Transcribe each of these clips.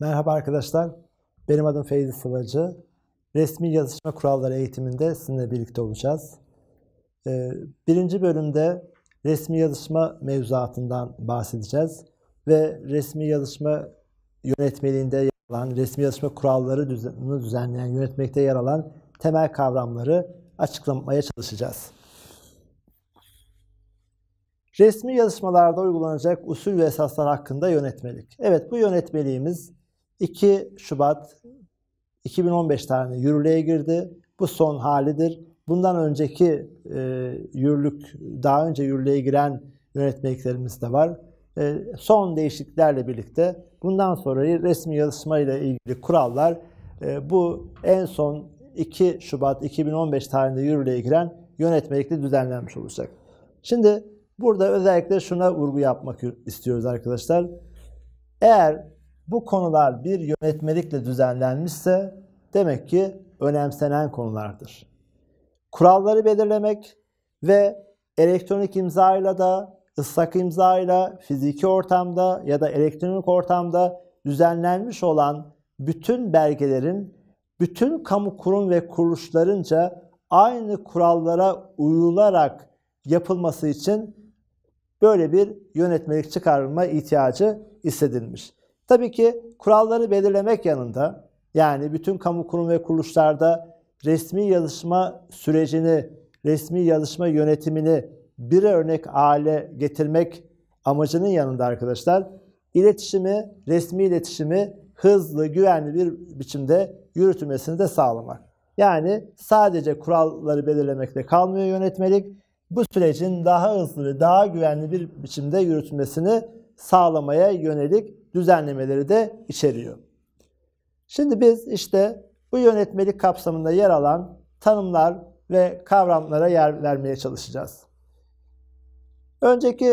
Merhaba arkadaşlar. Benim adım Feyzi Sıvacı. Resmi yazışma kuralları eğitiminde sizinle birlikte olacağız. Ee, birinci bölümde resmi yazışma mevzuatından bahsedeceğiz. Ve resmi yazışma yönetmeliğinde yer alan, resmi yazışma kuralları düzenleyen, yönetmekte yer alan temel kavramları açıklamaya çalışacağız. Resmi yazışmalarda uygulanacak usul ve esaslar hakkında yönetmelik. Evet bu yönetmeliğimiz 2 Şubat 2015 tarihinde yürürlüğe girdi. Bu son halidir. Bundan önceki e, yürürlük, daha önce yürürlüğe giren yönetmeliklerimiz de var. E, son değişikliklerle birlikte bundan sonra resmi yazışma ile ilgili kurallar e, bu en son 2 Şubat 2015 tarihinde yürürlüğe giren yönetmelikle düzenlenmiş olacak. Şimdi burada özellikle şuna vurgu yapmak istiyoruz arkadaşlar. Eğer bu konular bir yönetmelikle düzenlenmişse demek ki önemsenen konulardır. Kuralları belirlemek ve elektronik imzayla da ıslak imzayla fiziki ortamda ya da elektronik ortamda düzenlenmiş olan bütün belgelerin bütün kamu kurum ve kuruluşlarınca aynı kurallara uyularak yapılması için böyle bir yönetmelik çıkarılma ihtiyacı hissedilmiş. Tabii ki kuralları belirlemek yanında yani bütün kamu kurum ve kuruluşlarda resmi yazışma sürecini, resmi yazışma yönetimini bir örnek hale getirmek amacının yanında arkadaşlar iletişimi, resmi iletişimi hızlı, güvenli bir biçimde yürütülmesini de sağlamak. Yani sadece kuralları belirlemekle kalmıyor yönetmelik. Bu sürecin daha hızlı ve daha güvenli bir biçimde yürütülmesini sağlamaya yönelik düzenlemeleri de içeriyor. Şimdi biz işte bu yönetmelik kapsamında yer alan tanımlar ve kavramlara yer vermeye çalışacağız. Önceki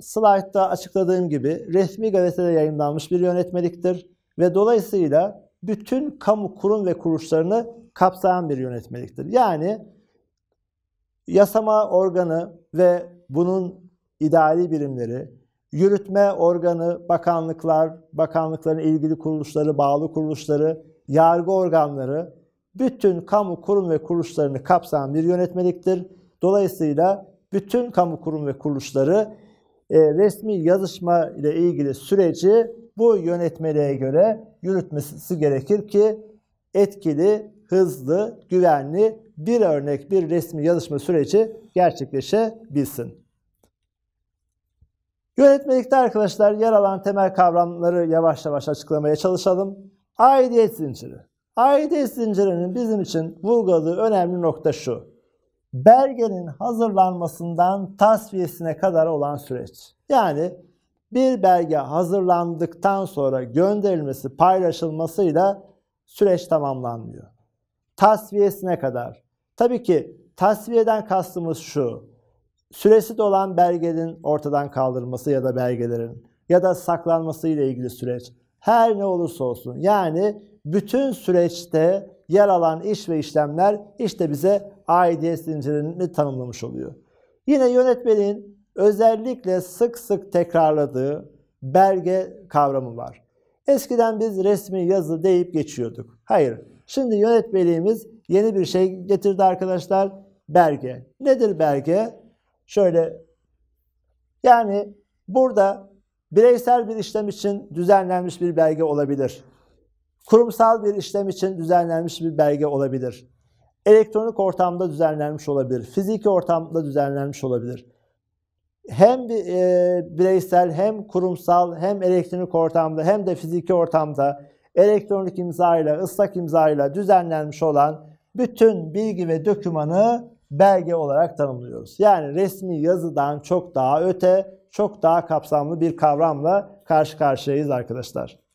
slaytta açıkladığım gibi resmi gazetede yayınlanmış bir yönetmeliktir ve dolayısıyla bütün kamu kurum ve kuruluşlarını kapsayan bir yönetmeliktir. Yani yasama organı ve bunun idari birimleri, Yürütme organı, bakanlıklar, bakanlıkların ilgili kuruluşları, bağlı kuruluşları, yargı organları bütün kamu kurum ve kuruluşlarını kapsayan bir yönetmeliktir. Dolayısıyla bütün kamu kurum ve kuruluşları e, resmi yazışma ile ilgili süreci bu yönetmeliğe göre yürütmesi gerekir ki etkili, hızlı, güvenli bir örnek bir resmi yazışma süreci gerçekleşebilsin. Yönetmelikte arkadaşlar yer alan temel kavramları yavaş yavaş açıklamaya çalışalım. Aidiyet zinciri. Aidiyet zincirinin bizim için vurguladığı önemli nokta şu. Belgenin hazırlanmasından tasfiyesine kadar olan süreç. Yani bir belge hazırlandıktan sonra gönderilmesi, paylaşılmasıyla süreç tamamlanmıyor. Tasfiyesine kadar. Tabii ki tasfiyeden kastımız şu süresi dolan belgenin ortadan kaldırılması ya da belgelerin ya da saklanması ile ilgili süreç her ne olursa olsun yani bütün süreçte yer alan iş ve işlemler işte bize aidiyet zincirini tanımlamış oluyor. Yine yönetmenin özellikle sık sık tekrarladığı belge kavramı var. Eskiden biz resmi yazı deyip geçiyorduk. Hayır. Şimdi yönetmeliğimiz yeni bir şey getirdi arkadaşlar. Belge. Nedir belge? Şöyle yani burada bireysel bir işlem için düzenlenmiş bir belge olabilir. Kurumsal bir işlem için düzenlenmiş bir belge olabilir. Elektronik ortamda düzenlenmiş olabilir. Fiziki ortamda düzenlenmiş olabilir. Hem e, bireysel hem kurumsal hem elektronik ortamda hem de fiziki ortamda elektronik imza ile ıslak imza ile düzenlenmiş olan bütün bilgi ve dokümanı belge olarak tanımlıyoruz. Yani resmi yazıdan çok daha öte, çok daha kapsamlı bir kavramla karşı karşıyayız arkadaşlar.